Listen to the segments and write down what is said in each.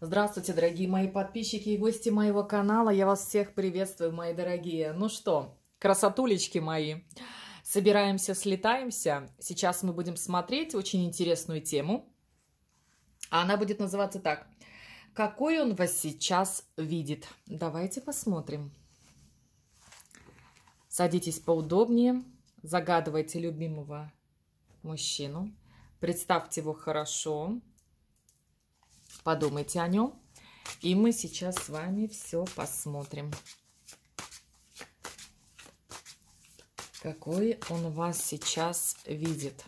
Здравствуйте, дорогие мои подписчики и гости моего канала. Я вас всех приветствую, мои дорогие. Ну что, красотулечки мои, собираемся, слетаемся. Сейчас мы будем смотреть очень интересную тему. А она будет называться так. Какой он вас сейчас видит? Давайте посмотрим. Садитесь поудобнее, загадывайте любимого мужчину, представьте его хорошо, Подумайте о нем. И мы сейчас с вами все посмотрим. Какой он вас сейчас видит.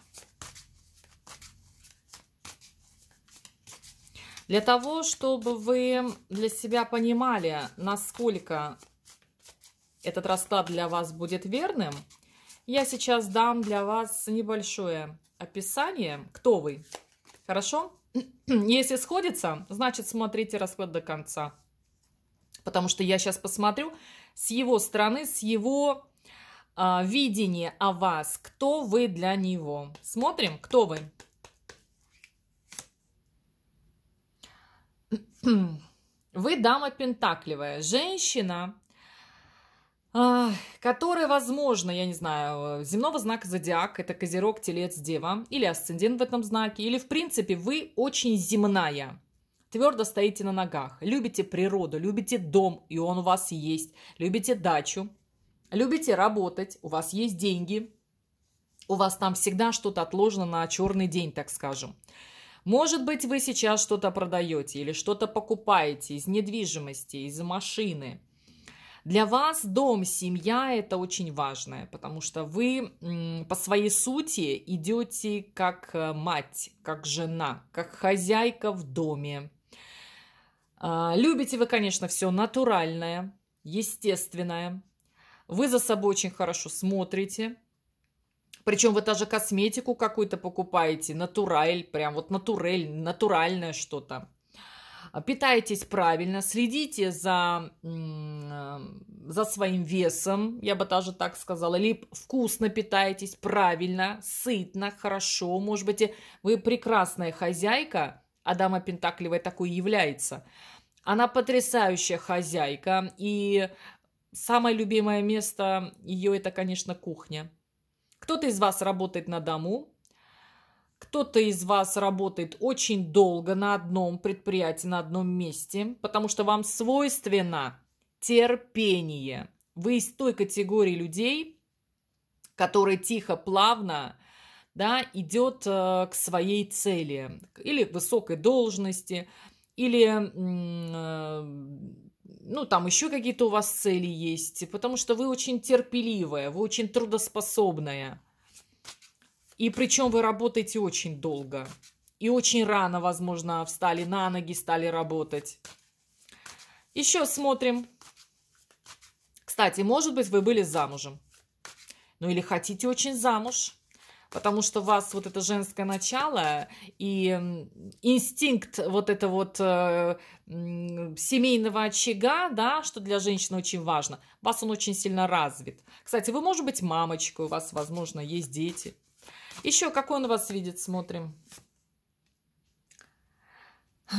Для того, чтобы вы для себя понимали, насколько этот расклад для вас будет верным, я сейчас дам для вас небольшое описание, кто вы. Хорошо? Если сходится, значит смотрите расклад до конца. Потому что я сейчас посмотрю с его стороны, с его э, видения о вас. Кто вы для него? Смотрим, кто вы. Вы дама пентакливая, женщина, которые, возможно, я не знаю, э, земного знака зодиак, это козерог, телец, дева, или асцендент в этом знаке, или, в принципе, вы очень земная, твердо стоите на ногах, любите природу, любите дом, и он у вас есть, любите дачу, любите работать, у вас есть деньги, у вас там всегда что-то отложено на черный день, так скажем. Может быть, вы сейчас что-то продаете или что-то покупаете из недвижимости, из машины – для вас дом, семья – это очень важное, потому что вы по своей сути идете как э, мать, как жена, как хозяйка в доме. А, любите вы, конечно, все натуральное, естественное. Вы за собой очень хорошо смотрите. Причем вы даже косметику какую-то покупаете, натураль, прям вот натурель, натуральное что-то питайтесь правильно, следите за, за своим весом, я бы даже так сказала, или вкусно питайтесь, правильно, сытно, хорошо, может быть, вы прекрасная хозяйка, Адама Пентакливая такой является. Она потрясающая хозяйка, и самое любимое место ее это, конечно, кухня. Кто-то из вас работает на дому, кто-то из вас работает очень долго на одном предприятии, на одном месте, потому что вам свойственно терпение. Вы из той категории людей, которая тихо, плавно да, идет э, к своей цели или к высокой должности, или э, ну, там еще какие-то у вас цели есть, потому что вы очень терпеливая, вы очень трудоспособная. И причем вы работаете очень долго. И очень рано, возможно, встали на ноги, стали работать. Еще смотрим. Кстати, может быть, вы были замужем. Ну или хотите очень замуж. Потому что у вас вот это женское начало и инстинкт вот это вот э, семейного очага, да, что для женщины очень важно, у вас он очень сильно развит. Кстати, вы, может быть, мамочкой, у вас, возможно, есть дети – еще какой он вас видит, смотрим.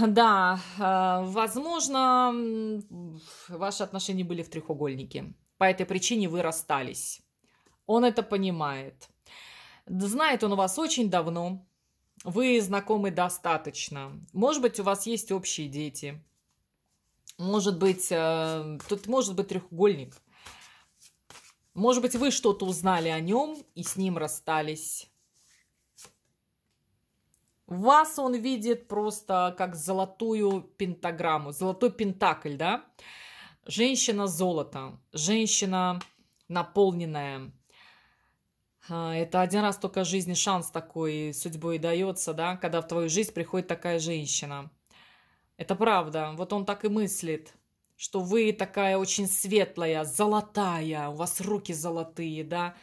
Да, э, возможно, ваши отношения были в треугольнике. По этой причине вы расстались. Он это понимает. Знает он вас очень давно. Вы знакомы достаточно. Может быть, у вас есть общие дети. Может быть, э, тут может быть треугольник. Может быть, вы что-то узнали о нем и с ним расстались. Вас он видит просто как золотую пентаграмму, золотой пентакль, да? Женщина золота, женщина наполненная. А, это один раз только в жизни шанс такой судьбой дается, да, когда в твою жизнь приходит такая женщина. Это правда, вот он так и мыслит, что вы такая очень светлая, золотая, у вас руки золотые, да,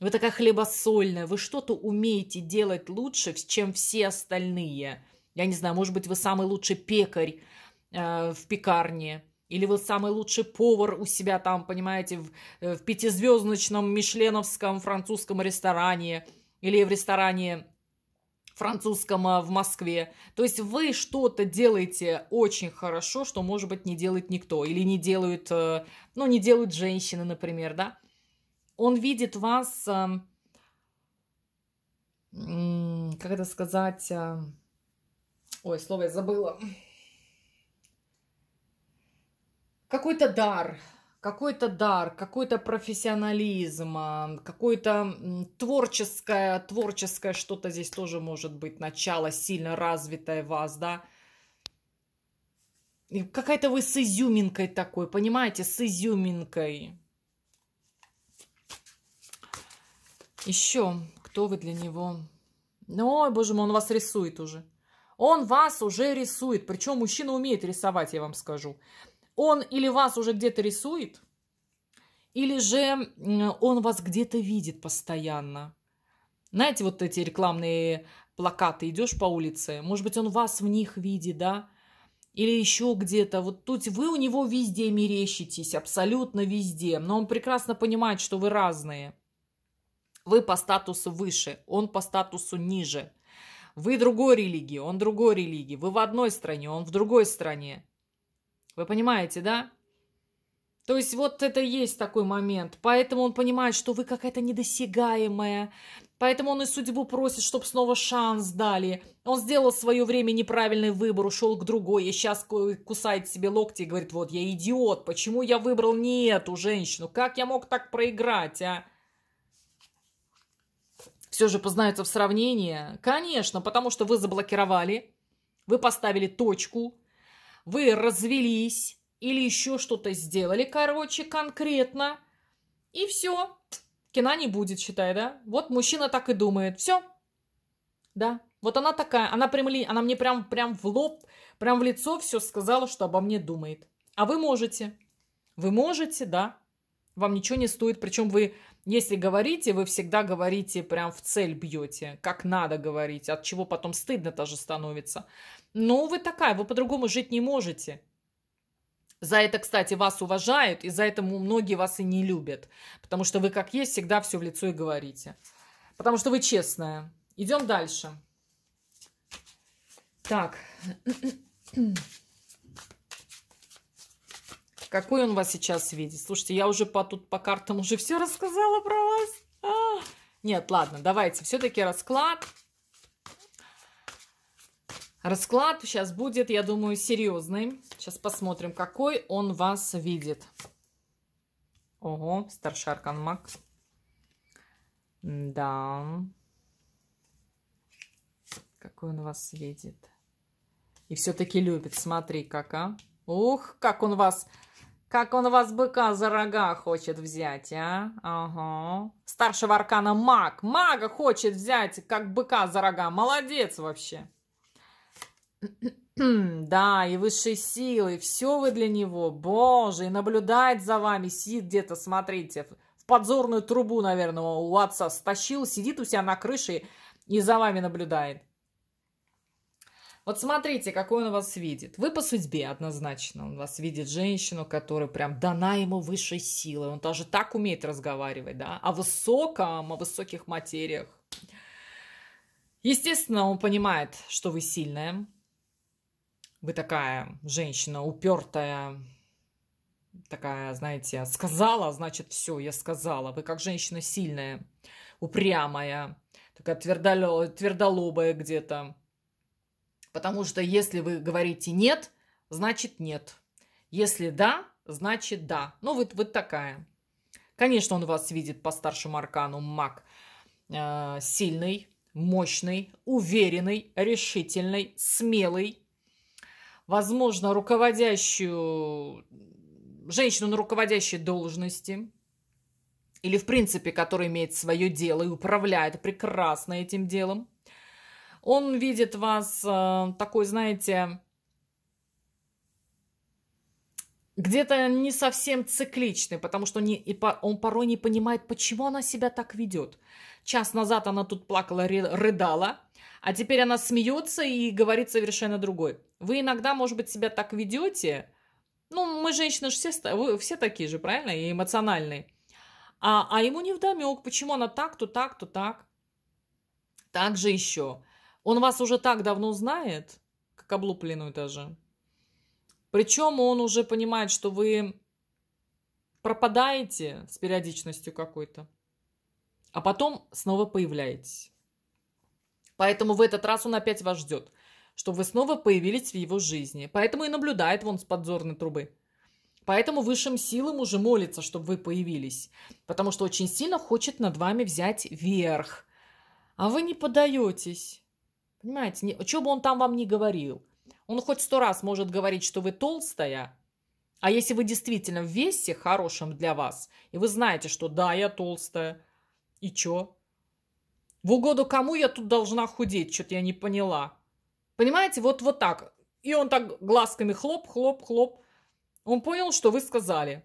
вы такая хлебосольная, вы что-то умеете делать лучше, чем все остальные. Я не знаю, может быть, вы самый лучший пекарь э, в пекарне, или вы самый лучший повар у себя там, понимаете, в, э, в пятизвездочном мишленовском французском ресторане, или в ресторане французском э, в Москве. То есть вы что-то делаете очень хорошо, что, может быть, не делает никто, или не делают, э, ну, не делают женщины, например, да. Он видит вас, эм, как это сказать, эм, ой, слово я забыла, какой-то дар, какой-то дар, какой-то профессионализм, эм, какое-то творческое, творческое что-то здесь тоже может быть, начало сильно развитое вас, да. Какая-то вы с изюминкой такой, понимаете, с изюминкой. Еще, кто вы для него? Ну, ой, боже мой, он вас рисует уже. Он вас уже рисует. Причем мужчина умеет рисовать, я вам скажу. Он или вас уже где-то рисует, или же он вас где-то видит постоянно. Знаете, вот эти рекламные плакаты, идешь по улице, может быть, он вас в них видит, да? Или еще где-то. Вот тут вы у него везде мерещитесь, абсолютно везде. Но он прекрасно понимает, что вы разные – вы по статусу выше, он по статусу ниже. Вы другой религии, он другой религии. Вы в одной стране, он в другой стране. Вы понимаете, да? То есть вот это есть такой момент. Поэтому он понимает, что вы какая-то недосягаемая. Поэтому он и судьбу просит, чтобы снова шанс дали. Он сделал в свое время неправильный выбор, ушел к другой. И сейчас кусает себе локти и говорит, вот я идиот, почему я выбрал не эту женщину? Как я мог так проиграть, а? все же познается в сравнении. Конечно, потому что вы заблокировали, вы поставили точку, вы развелись или еще что-то сделали, короче, конкретно. И все. Кина не будет, считай, да? Вот мужчина так и думает. Все. Да. Вот она такая, она прямли, она мне прям, прям в лоб, прям в лицо все сказала, что обо мне думает. А вы можете. Вы можете, да. Вам ничего не стоит. Причем вы если говорите, вы всегда говорите прям в цель бьете, как надо говорить, от чего потом стыдно тоже становится. Но ну, вы такая, вы по-другому жить не можете. За это, кстати, вас уважают, и за это многие вас и не любят. Потому что вы, как есть, всегда все в лицо и говорите. Потому что вы честная. Идем дальше. Так. Какой он вас сейчас видит? Слушайте, я уже по, тут по картам уже все рассказала про вас. А! Нет, ладно, давайте. Все-таки расклад. Расклад сейчас будет, я думаю, серьезный. Сейчас посмотрим, какой он вас видит. Ого, старший аркан маг. Да. Какой он вас видит. И все-таки любит. Смотри, как, а. Ух, как он вас как он вас быка за рога хочет взять, а? Ага. Старшего аркана маг. Мага хочет взять, как быка за рога. Молодец вообще. Да, и высшие силы, все вы для него, боже, и наблюдает за вами, сидит где-то, смотрите, в подзорную трубу, наверное, у отца стащил, сидит у себя на крыше и за вами наблюдает. Вот смотрите, какой он вас видит. Вы по судьбе однозначно. Он вас видит женщину, которая прям дана ему высшей силой. Он даже так умеет разговаривать, да, о высоком, о высоких материях. Естественно, он понимает, что вы сильная. Вы такая женщина упертая, такая, знаете, сказала, значит, все, я сказала. Вы как женщина сильная, упрямая, такая твердолобая где-то. Потому что если вы говорите «нет», значит «нет». Если «да», значит «да». Ну, вот, вот такая. Конечно, он вас видит по старшему аркану маг э, сильный, мощный, уверенный, решительный, смелый. Возможно, руководящую женщину на руководящей должности или, в принципе, которая имеет свое дело и управляет прекрасно этим делом – он видит вас э, такой, знаете, где-то не совсем цикличный, потому что не, и по, он порой не понимает, почему она себя так ведет. Час назад она тут плакала, рыдала, а теперь она смеется и говорит совершенно другой. Вы иногда, может быть, себя так ведете. Ну, мы, женщины, же все, вы, все такие же, правильно? И эмоциональные. А, а ему не вдомек, почему она так, то так, то так. так же еще. Он вас уже так давно знает, как облупленную даже. Причем он уже понимает, что вы пропадаете с периодичностью какой-то, а потом снова появляетесь. Поэтому в этот раз он опять вас ждет, чтобы вы снова появились в его жизни. Поэтому и наблюдает вон с подзорной трубы. Поэтому высшим силам уже молится, чтобы вы появились, потому что очень сильно хочет над вами взять верх. А вы не подаетесь. Понимаете, не, что бы он там вам не говорил. Он хоть сто раз может говорить, что вы толстая, а если вы действительно в весе хорошем для вас, и вы знаете, что да, я толстая, и чё? В угоду кому я тут должна худеть? Что-то я не поняла. Понимаете, вот, вот так. И он так глазками хлоп, хлоп, хлоп. Он понял, что вы сказали.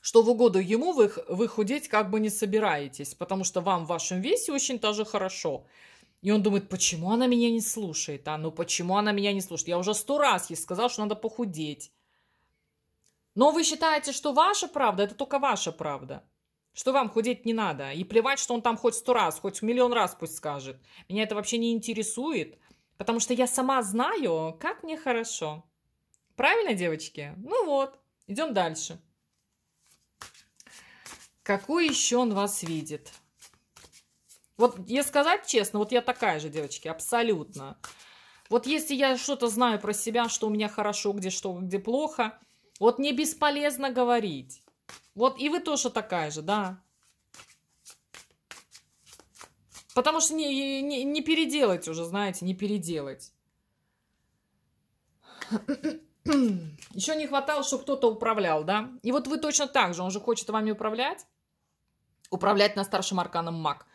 Что в угоду ему вы, вы худеть как бы не собираетесь, потому что вам в вашем весе очень даже хорошо. И он думает, почему она меня не слушает? А ну почему она меня не слушает? Я уже сто раз ей сказал, что надо похудеть. Но вы считаете, что ваша правда, это только ваша правда. Что вам худеть не надо. И плевать, что он там хоть сто раз, хоть миллион раз пусть скажет. Меня это вообще не интересует. Потому что я сама знаю, как мне хорошо. Правильно, девочки? Ну вот, идем дальше. Какой еще он вас видит? Вот если сказать честно, вот я такая же, девочки, абсолютно. Вот если я что-то знаю про себя, что у меня хорошо, где что, где плохо, вот мне бесполезно говорить. Вот и вы тоже такая же, да? Потому что не, не, не переделать уже, знаете, не переделать. Еще не хватало, чтобы кто-то управлял, да? И вот вы точно так же, он же хочет вами управлять. Управлять на старшем арканом маг.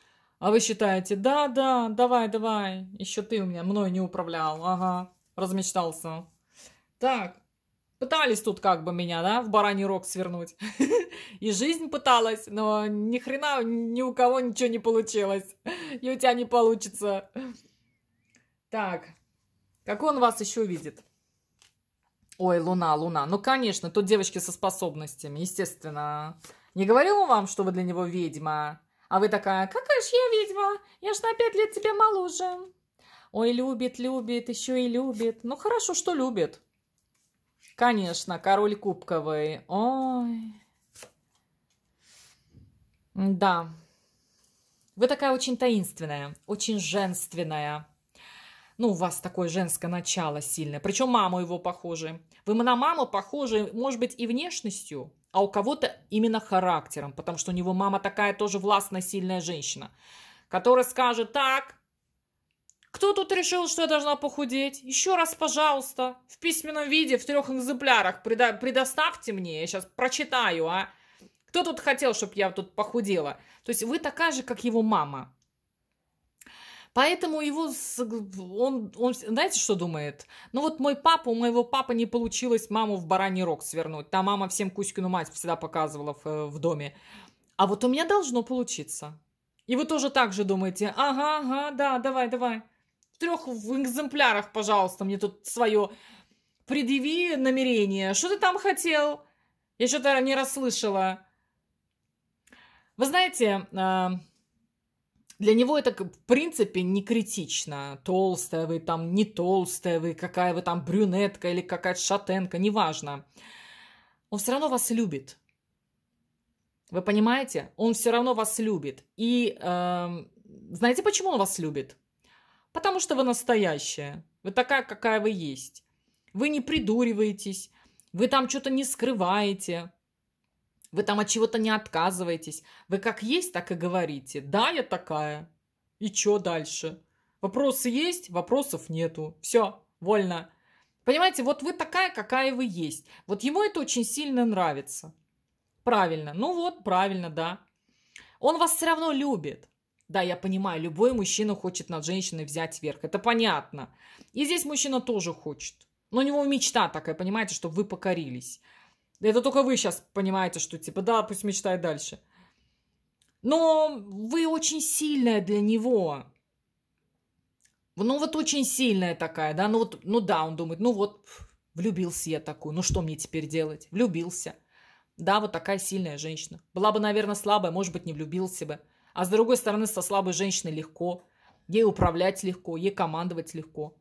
А вы считаете, да, да, давай, давай, еще ты у меня, мной не управлял, ага, размечтался. Так, пытались тут как бы меня, да, в бараний рог свернуть. И жизнь пыталась, но ни хрена ни у кого ничего не получилось. И у тебя не получится. Так, как он вас еще видит? Ой, луна, луна. Ну, конечно, тут девочки со способностями, естественно. Не говорил он вам, что вы для него ведьма? А вы такая, какая ж я ведьма, я ж на пять лет тебе моложе. Ой, любит, любит, еще и любит. Ну хорошо, что любит. Конечно, король кубковый. Ой. Да. Вы такая очень таинственная, очень женственная. Ну, у вас такое женское начало сильное. Причем маму его похожи. Вы на маму похожи, может быть, и внешностью, а у кого-то именно характером, потому что у него мама такая тоже властная, сильная женщина, которая скажет, так, кто тут решил, что я должна похудеть? Еще раз, пожалуйста, в письменном виде, в трех экземплярах предо- предоставьте мне, я сейчас прочитаю, а? Кто тут хотел, чтобы я тут похудела? То есть вы такая же, как его мама. Поэтому его, он, он, знаете, что думает? Ну вот мой папа, у моего папы не получилось маму в бараний рог свернуть. Там мама всем Кузькину мать всегда показывала в, э, в доме. А вот у меня должно получиться. И вы тоже так же думаете, ага, ага, да, давай, давай. В трех экземплярах, пожалуйста, мне тут свое предъяви намерение. Что ты там хотел? Я что-то не расслышала. Вы знаете, а, для него это, в принципе, не критично. Толстая вы там, не толстая вы, какая вы там брюнетка или какая-то шатенка, неважно. Он все равно вас любит. Вы понимаете? Он все равно вас любит. И э, знаете, почему он вас любит? Потому что вы настоящая. Вы такая, какая вы есть. Вы не придуриваетесь. Вы там что-то не скрываете. Вы там от чего-то не отказываетесь. Вы как есть, так и говорите. Да, я такая. И что дальше? Вопросы есть, вопросов нету. Все, вольно. Понимаете, вот вы такая, какая вы есть. Вот ему это очень сильно нравится. Правильно. Ну вот, правильно, да. Он вас все равно любит. Да, я понимаю, любой мужчина хочет над женщиной взять верх. Это понятно. И здесь мужчина тоже хочет. Но у него мечта такая, понимаете, чтобы вы покорились это только вы сейчас понимаете, что типа, да, пусть мечтает дальше. Но вы очень сильная для него. Ну вот очень сильная такая, да, ну вот, ну да, он думает, ну вот, влюбился я такую, ну что мне теперь делать? Влюбился. Да, вот такая сильная женщина. Была бы, наверное, слабая, может быть, не влюбился бы. А с другой стороны, со слабой женщиной легко. Ей управлять легко, ей командовать легко.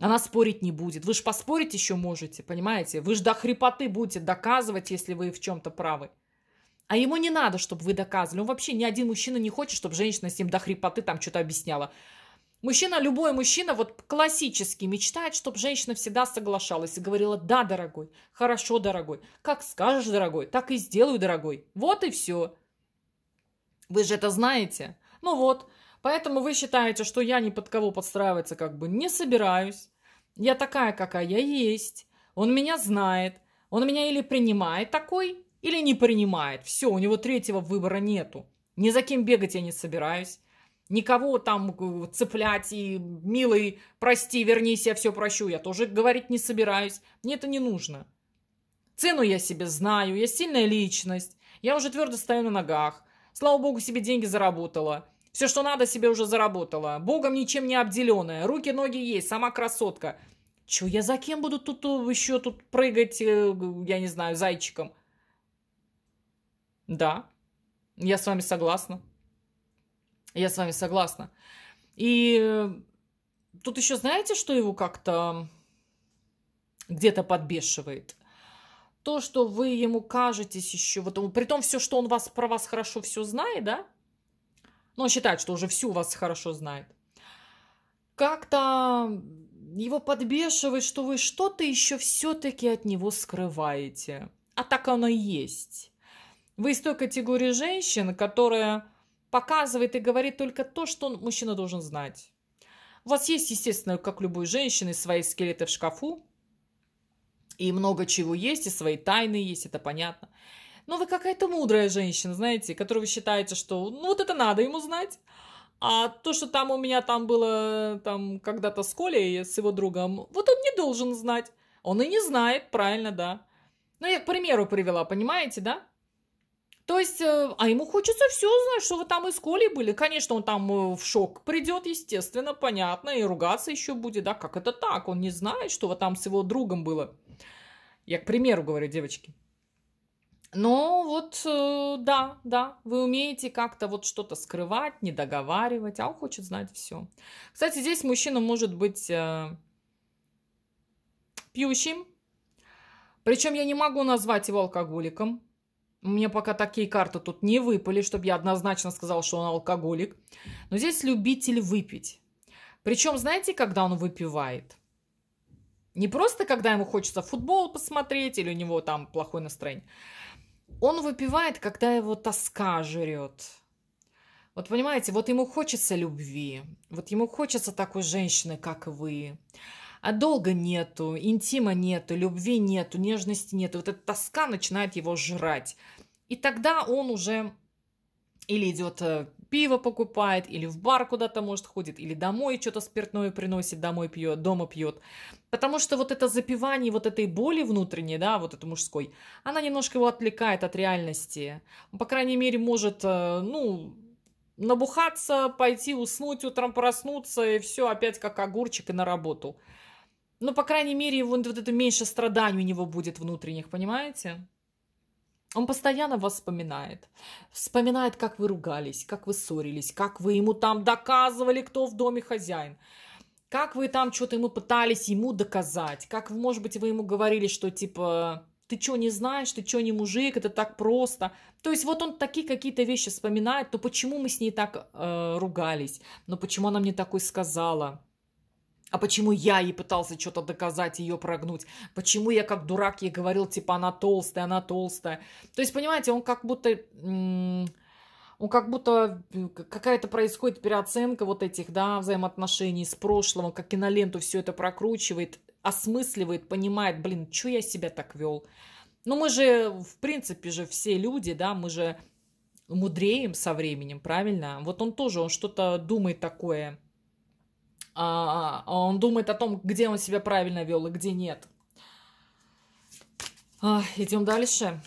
Она спорить не будет. Вы же поспорить еще можете, понимаете? Вы же до хрипоты будете доказывать, если вы в чем-то правы. А ему не надо, чтобы вы доказывали. Он вообще ни один мужчина не хочет, чтобы женщина с ним до хрипоты там что-то объясняла. Мужчина, любой мужчина, вот классический, мечтает, чтобы женщина всегда соглашалась и говорила, да, дорогой, хорошо, дорогой, как скажешь, дорогой, так и сделаю, дорогой. Вот и все. Вы же это знаете. Ну вот, Поэтому вы считаете, что я ни под кого подстраиваться как бы не собираюсь. Я такая, какая я есть. Он меня знает. Он меня или принимает такой, или не принимает. Все, у него третьего выбора нету. Ни за кем бегать я не собираюсь. Никого там э, цеплять и «милый, прости, вернись, я все прощу». Я тоже говорить не собираюсь. Мне это не нужно. Цену я себе знаю, я сильная личность. Я уже твердо стою на ногах. Слава богу, себе деньги заработала. Все, что надо, себе уже заработала. Богом ничем не обделенная. Руки, ноги есть, сама красотка. Че, я за кем буду тут э, еще тут прыгать, э, я не знаю, зайчиком? Да, я с вами согласна. Я с вами согласна. И э, тут еще знаете, что его как-то где-то подбешивает? То, что вы ему кажетесь еще, вот, при том все, что он вас про вас хорошо все знает, да, но он считает, что уже всю вас хорошо знает. Как-то его подбешивает, что вы что-то еще все-таки от него скрываете. А так оно и есть. Вы из той категории женщин, которая показывает и говорит только то, что мужчина должен знать. У вас есть, естественно, как любой женщины, свои скелеты в шкафу, и много чего есть, и свои тайны есть, это понятно. Но «Ну, вы какая-то мудрая женщина, знаете, которую вы считаете, что ну вот это надо ему знать. А то, что там у меня там было там когда-то с Колей, с его другом, вот он не должен знать. Он и не знает, правильно, да. Ну, я к примеру привела, понимаете, да? То есть, э, а ему хочется все знать, что вы там с Колей были. Конечно, он там э, в шок придет, естественно, понятно, и ругаться еще будет, да, как это так? Он не знает, что вы там с его другом было. Я к примеру говорю, девочки. Но ну, вот э, да, да, вы умеете как-то вот что-то скрывать, не договаривать, а он хочет знать все. Кстати, здесь мужчина может быть э, пьющим. Причем я не могу назвать его алкоголиком. Мне пока такие карты тут не выпали, чтобы я однозначно сказал, что он алкоголик. Но здесь любитель выпить. Причем, знаете, когда он выпивает? Не просто, когда ему хочется футбол посмотреть или у него там плохое настроение. Он выпивает, когда его тоска жрет. Вот понимаете, вот ему хочется любви, вот ему хочется такой женщины, как вы. А долго нету, интима нету, любви нету, нежности нету. Вот эта тоска начинает его жрать. И тогда он уже или идет э, пиво покупает, или в бар куда-то, может, ходит, или домой что-то спиртное приносит, домой пьет, дома пьет. Потому что вот это запивание вот этой боли внутренней, да, вот этой мужской, она немножко его отвлекает от реальности. Он, по крайней мере, может, э, ну, набухаться, пойти уснуть утром, проснуться, и все, опять как огурчик и на работу. Но, по крайней мере, вот, вот это меньше страданий у него будет внутренних, понимаете? Он постоянно вас вспоминает. Вспоминает, как вы ругались, как вы ссорились, как вы ему там доказывали, кто в доме хозяин. Как вы там что-то ему пытались ему доказать. Как, может быть, вы ему говорили, что типа ты что не знаешь, ты что не мужик, это так просто. То есть вот он такие какие-то вещи вспоминает, то почему мы с ней так э, ругались, но почему она мне такой сказала. А почему я ей пытался что-то доказать, ее прогнуть? Почему я как дурак ей говорил, типа, она толстая, она толстая? То есть, понимаете, он как будто... Он как будто э, какая-то происходит переоценка вот этих, да, взаимоотношений с прошлым, как киноленту все это прокручивает, осмысливает, понимает, блин, что я себя так вел? Ну, мы же, в принципе же, все люди, да, мы же мудреем со временем, правильно? Вот он тоже, он что-то думает такое – а, а он думает о том, где он себя правильно вел и где нет. Идем дальше.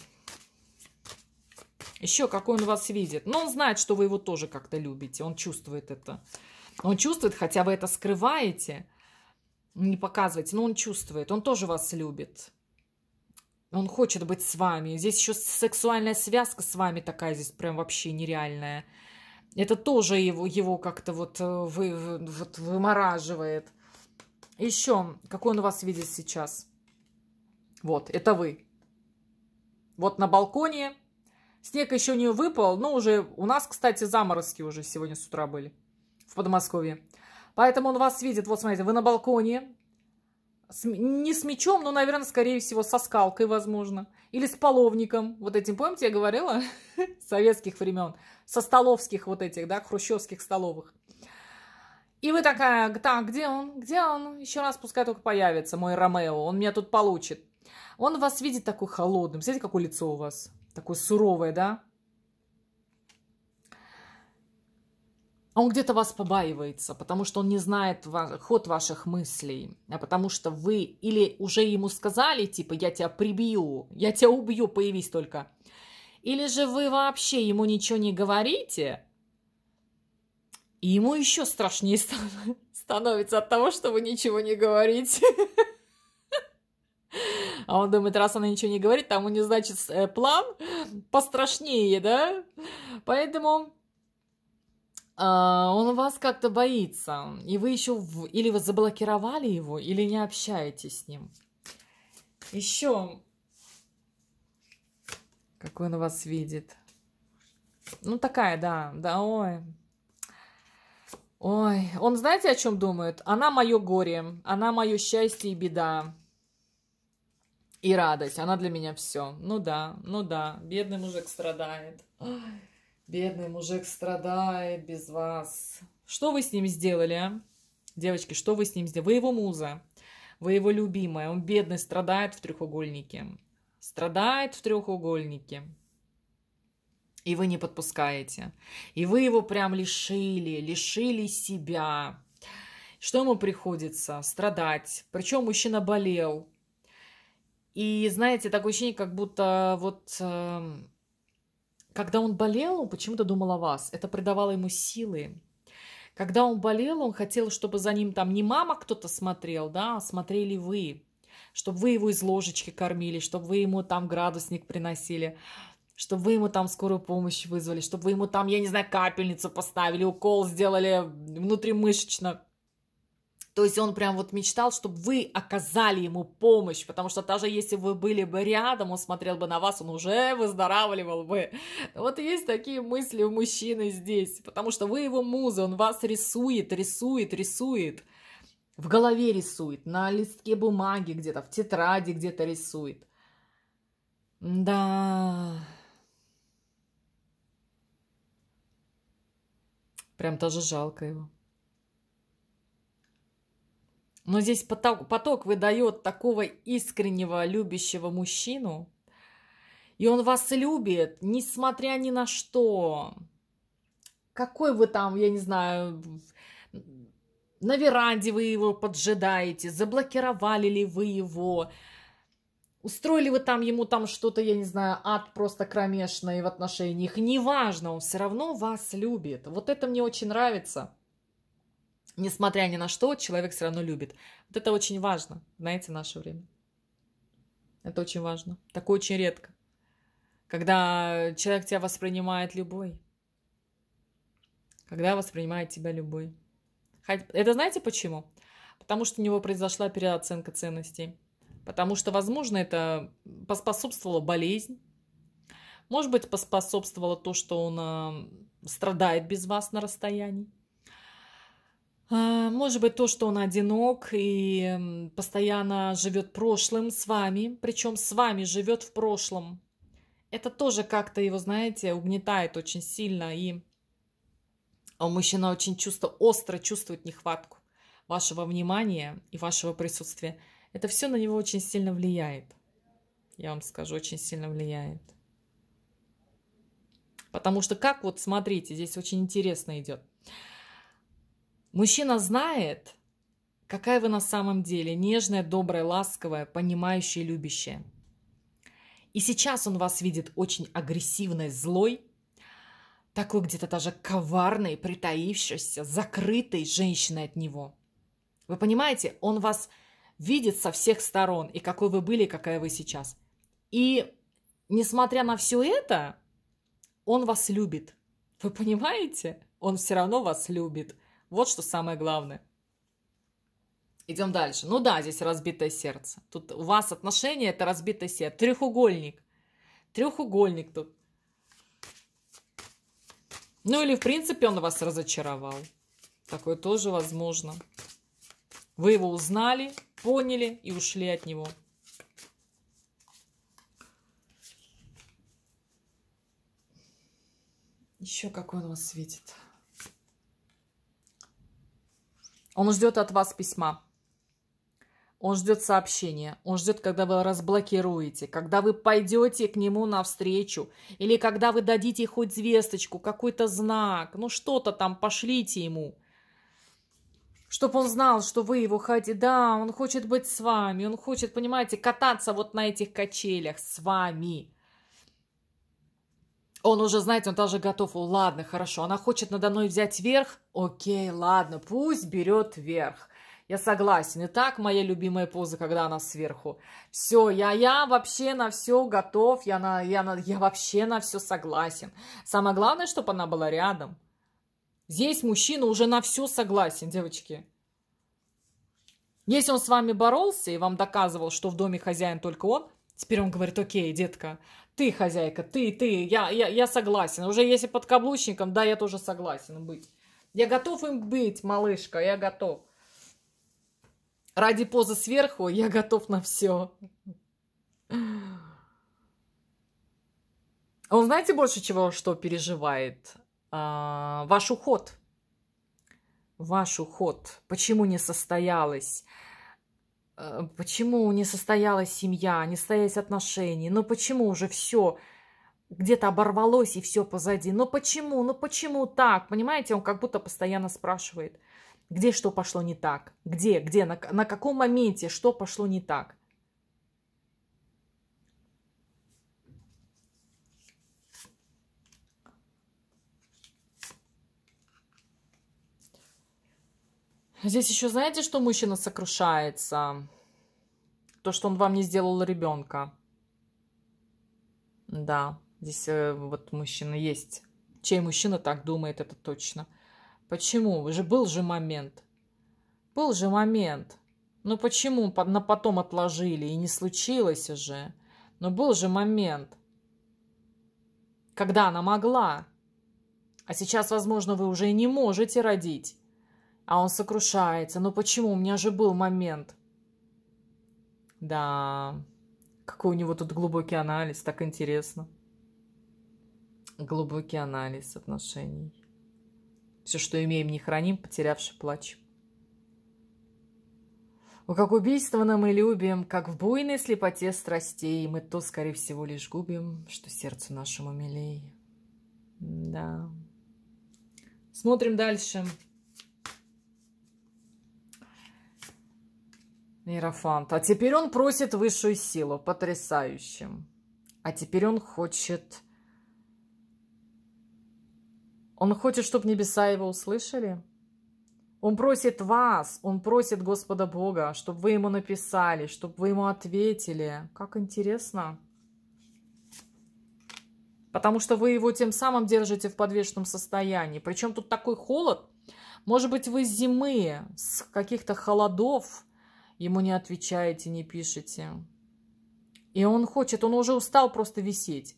Еще какой он вас видит. Но он знает, что вы его тоже как-то любите. Он чувствует это. Он чувствует, хотя вы это скрываете, не показываете, но он чувствует. Он тоже вас любит. Он хочет быть с вами. Здесь еще сексуальная связка с вами такая здесь прям вообще нереальная. Это тоже его, его как-то вот, э, вы, вот вымораживает. Еще, какой он вас видит сейчас? Вот, это вы. Вот на балконе. Снег еще не выпал, но уже у нас, кстати, заморозки уже сегодня с утра были в Подмосковье. Поэтому он вас видит. Вот смотрите, вы на балконе. С, не с мечом, но, наверное, скорее всего, со скалкой, возможно. Или с половником. Вот этим, помните, я говорила? Советских времен со столовских вот этих, да, хрущевских столовых. И вы такая, так, где он, где он? Еще раз пускай только появится мой Ромео, он меня тут получит. Он вас видит такой холодным, смотрите, какое лицо у вас, такое суровое, да? Он где-то вас побаивается, потому что он не знает ход ваших мыслей, а потому что вы или уже ему сказали, типа, я тебя прибью, я тебя убью, появись только. Или же вы вообще ему ничего не говорите? И ему еще страшнее становится от того, что вы ничего не говорите. А он думает, раз она ничего не говорит, там у нее, значит, э, план пострашнее, да? Поэтому а, он вас как-то боится. И вы еще в... или вы заблокировали его, или не общаетесь с ним. Еще какой он вас видит. Ну, такая, да, да, ой. Ой, он знаете, о чем думает? Она мое горе, она мое счастье и беда. И радость, она для меня все. Ну да, ну да, бедный мужик страдает. Ой, бедный мужик страдает без вас. Что вы с ним сделали, а? Девочки, что вы с ним сделали? Вы его муза, вы его любимая. Он бедный, страдает в треугольнике страдает в треугольнике, и вы не подпускаете, и вы его прям лишили, лишили себя. Что ему приходится? Страдать. Причем мужчина болел. И знаете, такое ощущение, как будто вот эм, когда он болел, он почему-то думал о вас. Это придавало ему силы. Когда он болел, он хотел, чтобы за ним там не мама кто-то смотрел, да, а смотрели вы чтобы вы его из ложечки кормили, чтобы вы ему там градусник приносили, чтобы вы ему там скорую помощь вызвали, чтобы вы ему там, я не знаю, капельницу поставили, укол сделали внутримышечно. То есть он прям вот мечтал, чтобы вы оказали ему помощь, потому что даже если вы были бы рядом, он смотрел бы на вас, он уже выздоравливал бы. Вот есть такие мысли у мужчины здесь, потому что вы его муза, он вас рисует, рисует, рисует. В голове рисует, на листке бумаги где-то, в тетради где-то рисует. Да. Прям тоже жалко его. Но здесь поток, поток выдает такого искреннего, любящего мужчину. И он вас любит, несмотря ни на что. Какой вы там, я не знаю, на веранде вы его поджидаете, заблокировали ли вы его, устроили вы там ему там что-то, я не знаю, ад просто кромешный в отношениях, неважно, он все равно вас любит. Вот это мне очень нравится. Несмотря ни на что, человек все равно любит. Вот это очень важно, знаете, в наше время. Это очень важно. Такое очень редко. Когда человек тебя воспринимает любой. Когда воспринимает тебя любой. Это знаете почему? Потому что у него произошла переоценка ценностей. Потому что, возможно, это поспособствовало болезнь. Может быть, поспособствовало то, что он а, страдает без вас на расстоянии. А, может быть, то, что он одинок и постоянно живет прошлым с вами, причем с вами живет в прошлом. Это тоже как-то его, знаете, угнетает очень сильно. И а мужчина очень чувство, остро чувствует нехватку вашего внимания и вашего присутствия. Это все на него очень сильно влияет. Я вам скажу, очень сильно влияет. Потому что как вот, смотрите, здесь очень интересно идет. Мужчина знает, какая вы на самом деле нежная, добрая, ласковая, понимающая, любящая. И сейчас он вас видит очень агрессивной, злой, такой где-то даже коварной, притаившейся, закрытой женщиной от него. Вы понимаете, он вас видит со всех сторон, и какой вы были, и какая вы сейчас. И несмотря на все это, он вас любит. Вы понимаете? Он все равно вас любит. Вот что самое главное. Идем дальше. Ну да, здесь разбитое сердце. Тут у вас отношения это разбитое сердце. Треугольник. Треугольник тут. Ну или, в принципе, он вас разочаровал. Такое тоже возможно. Вы его узнали, поняли и ушли от него. Еще какой он вас светит. Он ждет от вас письма. Он ждет сообщения, он ждет, когда вы разблокируете, когда вы пойдете к нему навстречу, или когда вы дадите хоть звездочку, какой-то знак, ну что-то там пошлите ему. Чтобы он знал, что вы его хотите. Да, он хочет быть с вами, он хочет, понимаете, кататься вот на этих качелях с вами. Он уже, знаете, он даже готов. Ладно, хорошо, она хочет надо мной взять верх. Окей, ладно, пусть берет верх. Я согласен. И так моя любимая поза, когда она сверху. Все, я, я вообще на все готов, я, на, я, на, я вообще на все согласен. Самое главное, чтобы она была рядом. Здесь мужчина уже на все согласен, девочки. Если он с вами боролся и вам доказывал, что в доме хозяин только он, теперь он говорит, окей, детка, ты хозяйка, ты, ты, я, я, я согласен. Уже если под каблучником, да, я тоже согласен быть. Я готов им быть, малышка, я готов. Ради позы сверху я готов на все. А он знаете больше чего, что переживает? А, ваш уход. Ваш уход. Почему не состоялось? А, почему не состоялась семья, не состоялись отношения? Ну почему уже все где-то оборвалось и все позади? Ну почему? Ну почему так? Понимаете, он как будто постоянно спрашивает – где что пошло не так, где, где, на, на каком моменте что пошло не так. Здесь еще знаете, что мужчина сокрушается? То, что он вам не сделал ребенка. Да, здесь э, вот мужчина есть. Чей мужчина так думает, это точно. Почему? Же был же момент. Был же момент. Ну почему на потом отложили и не случилось уже? Но был же момент, когда она могла. А сейчас, возможно, вы уже и не можете родить. А он сокрушается. Ну почему? У меня же был момент. Да, какой у него тут глубокий анализ, так интересно. Глубокий анализ отношений. Все, что имеем, не храним, потерявший плач. О, как убийственно мы любим, как в буйной слепоте страстей, мы то, скорее всего, лишь губим, что сердцу нашему милей. Да. Смотрим дальше. Иерофант. А теперь он просит высшую силу. Потрясающим. А теперь он хочет он хочет, чтобы небеса его услышали. Он просит вас, он просит Господа Бога, чтобы вы ему написали, чтобы вы ему ответили. Как интересно. Потому что вы его тем самым держите в подвешенном состоянии. Причем тут такой холод. Может быть, вы с зимы, с каких-то холодов ему не отвечаете, не пишете. И он хочет, он уже устал просто висеть.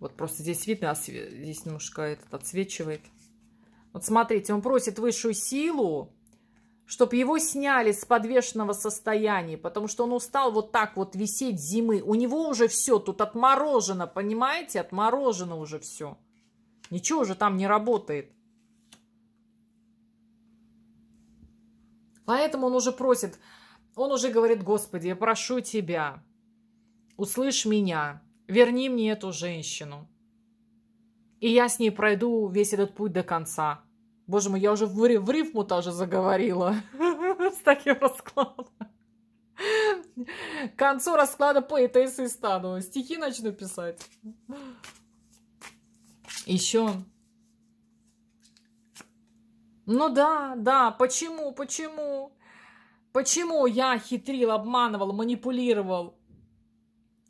Вот просто здесь видно, а здесь немножко этот отсвечивает. Вот смотрите, он просит высшую силу, чтобы его сняли с подвешенного состояния, потому что он устал вот так вот висеть зимы. У него уже все тут отморожено, понимаете? Отморожено уже все. Ничего уже там не работает. Поэтому он уже просит, он уже говорит, Господи, я прошу Тебя, услышь меня, верни мне эту женщину. И я с ней пройду весь этот путь до конца. Боже мой, я уже в, в рифму тоже заговорила с таким раскладом. К концу расклада поэтессой стану. Стихи начну писать. Еще. Ну да, да, почему, почему? Почему я хитрил, обманывал, манипулировал?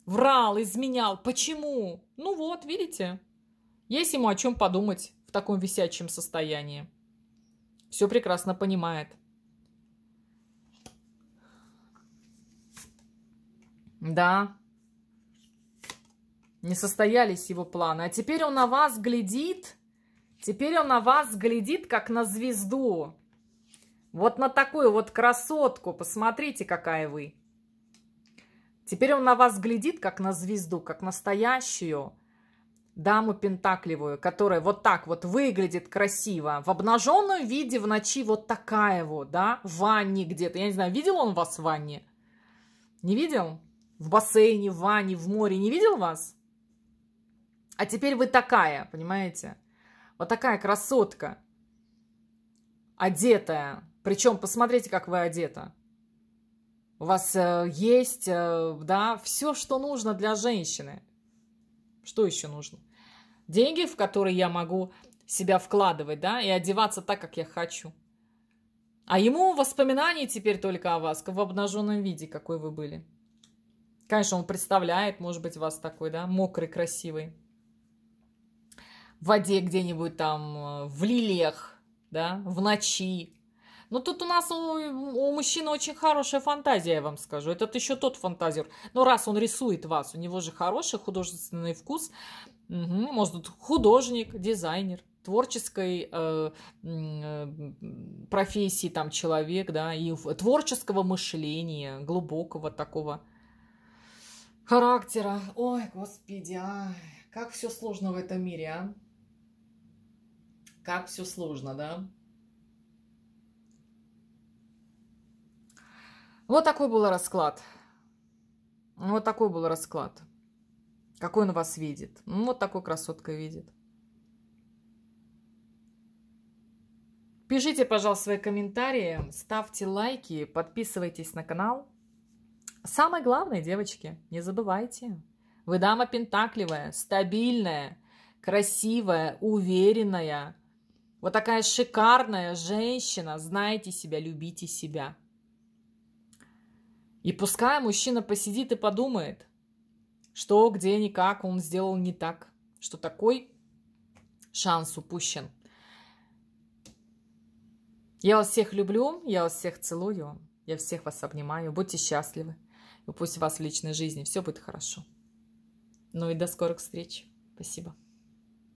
врал, изменял. Почему? Ну вот, видите? Есть ему о чем подумать в таком висячем состоянии. Все прекрасно понимает. Да. Не состоялись его планы. А теперь он на вас глядит. Теперь он на вас глядит, как на звезду. Вот на такую вот красотку. Посмотрите, какая вы. Теперь он на вас глядит, как на звезду, как настоящую даму пентакливую, которая вот так вот выглядит красиво, в обнаженном виде в ночи вот такая вот, да, в ванне где-то. Я не знаю, видел он вас в ванне? Не видел? В бассейне, в ванне, в море не видел вас? А теперь вы такая, понимаете? Вот такая красотка, одетая. Причем, посмотрите, как вы одета у вас э, есть, э, да, все, что нужно для женщины. Что еще нужно? Деньги, в которые я могу себя вкладывать, да, и одеваться так, как я хочу. А ему воспоминания теперь только о вас, в обнаженном виде, какой вы были. Конечно, он представляет, может быть, вас такой, да, мокрый, красивый. В воде где-нибудь там, э, в лилиях, да, в ночи, но ну, тут у нас у, у мужчины очень хорошая фантазия, я вам скажу. Этот еще тот фантазер. Но раз он рисует вас, у него же хороший художественный вкус. Угу, может, художник, дизайнер творческой э, э, профессии там человек, да, и творческого мышления, глубокого такого характера. Ой, господи, а как все сложно в этом мире, а? Как все сложно, да? Вот такой был расклад. Вот такой был расклад. Какой он вас видит? Ну, вот такой красотка видит. Пишите, пожалуйста, свои комментарии, ставьте лайки, подписывайтесь на канал. Самое главное, девочки, не забывайте. Вы дама пентакливая, стабильная, красивая, уверенная. Вот такая шикарная женщина. Знайте себя, любите себя. И пускай мужчина посидит и подумает, что, где, никак он сделал не так, что такой шанс упущен. Я вас всех люблю, я вас всех целую, я всех вас обнимаю. Будьте счастливы. И пусть у вас в личной жизни все будет хорошо. Ну и до скорых встреч. Спасибо.